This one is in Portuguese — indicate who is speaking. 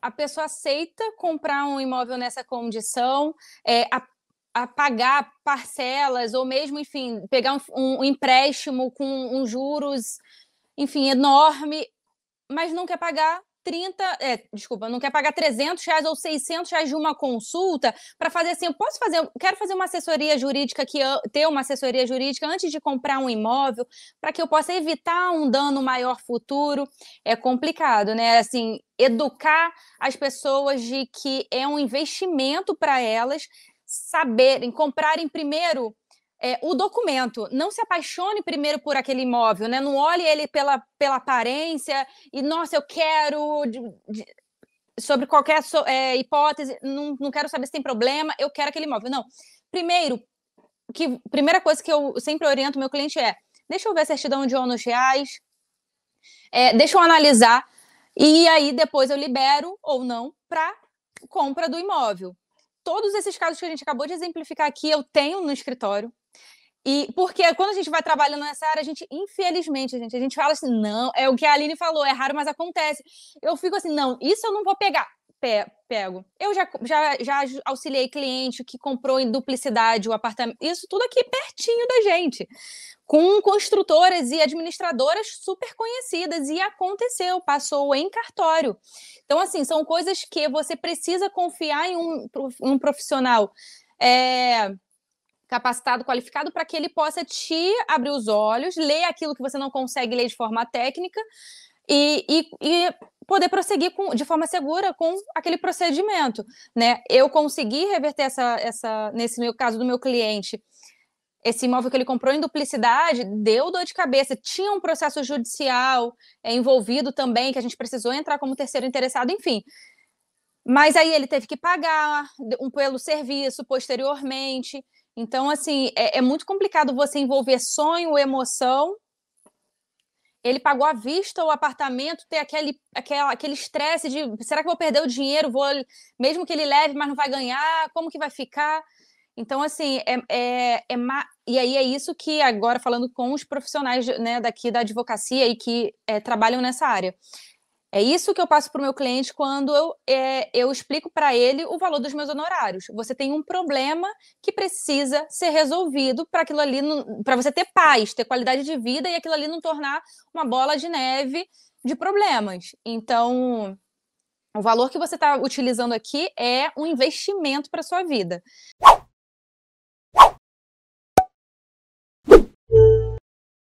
Speaker 1: a pessoa aceita comprar um imóvel nessa condição, é, a, a pagar parcelas, ou mesmo, enfim, pegar um, um, um empréstimo com um juros, enfim, enorme, mas não quer pagar 30, é, desculpa, não quer pagar 300 reais ou 600 reais de uma consulta para fazer assim, eu posso fazer, quero fazer uma assessoria jurídica, que ter uma assessoria jurídica antes de comprar um imóvel, para que eu possa evitar um dano maior futuro, é complicado, né? Assim, educar as pessoas de que é um investimento para elas saberem, comprarem primeiro é, o documento. Não se apaixone primeiro por aquele imóvel, né? Não olhe ele pela, pela aparência e, nossa, eu quero. De, de, sobre qualquer so, é, hipótese, não, não quero saber se tem problema, eu quero aquele imóvel. Não. Primeiro, que primeira coisa que eu sempre oriento meu cliente é: deixa eu ver a certidão de ônus reais, é, deixa eu analisar, e aí depois eu libero ou não para compra do imóvel. Todos esses casos que a gente acabou de exemplificar aqui, eu tenho no escritório, e porque quando a gente vai trabalhando nessa área, a gente, infelizmente, gente, a gente fala assim, não, é o que a Aline falou, é raro, mas acontece. Eu fico assim, não, isso eu não vou pegar. Pe pego. Eu já, já, já auxiliei cliente que comprou em duplicidade o apartamento. Isso tudo aqui pertinho da gente. Com construtoras e administradoras super conhecidas. E aconteceu, passou em cartório. Então, assim, são coisas que você precisa confiar em um, um profissional. É capacitado, qualificado, para que ele possa te abrir os olhos, ler aquilo que você não consegue ler de forma técnica e, e, e poder prosseguir com, de forma segura com aquele procedimento. Né? Eu consegui reverter essa, essa nesse meu caso do meu cliente. Esse imóvel que ele comprou em duplicidade deu dor de cabeça. Tinha um processo judicial é, envolvido também, que a gente precisou entrar como terceiro interessado, enfim. Mas aí ele teve que pagar um pelo serviço posteriormente. Então, assim, é, é muito complicado você envolver sonho, emoção. Ele pagou à vista o apartamento, ter aquele aquela, aquele estresse de será que vou perder o dinheiro? Vou mesmo que ele leve, mas não vai ganhar. Como que vai ficar? Então, assim, é, é, é ma... e aí é isso que agora falando com os profissionais né, daqui da advocacia e que é, trabalham nessa área. É isso que eu passo para o meu cliente quando eu, é, eu explico para ele o valor dos meus honorários. Você tem um problema que precisa ser resolvido para aquilo ali, para você ter paz, ter qualidade de vida e aquilo ali não tornar uma bola de neve de problemas. Então, o valor que você está utilizando aqui é um investimento para sua vida.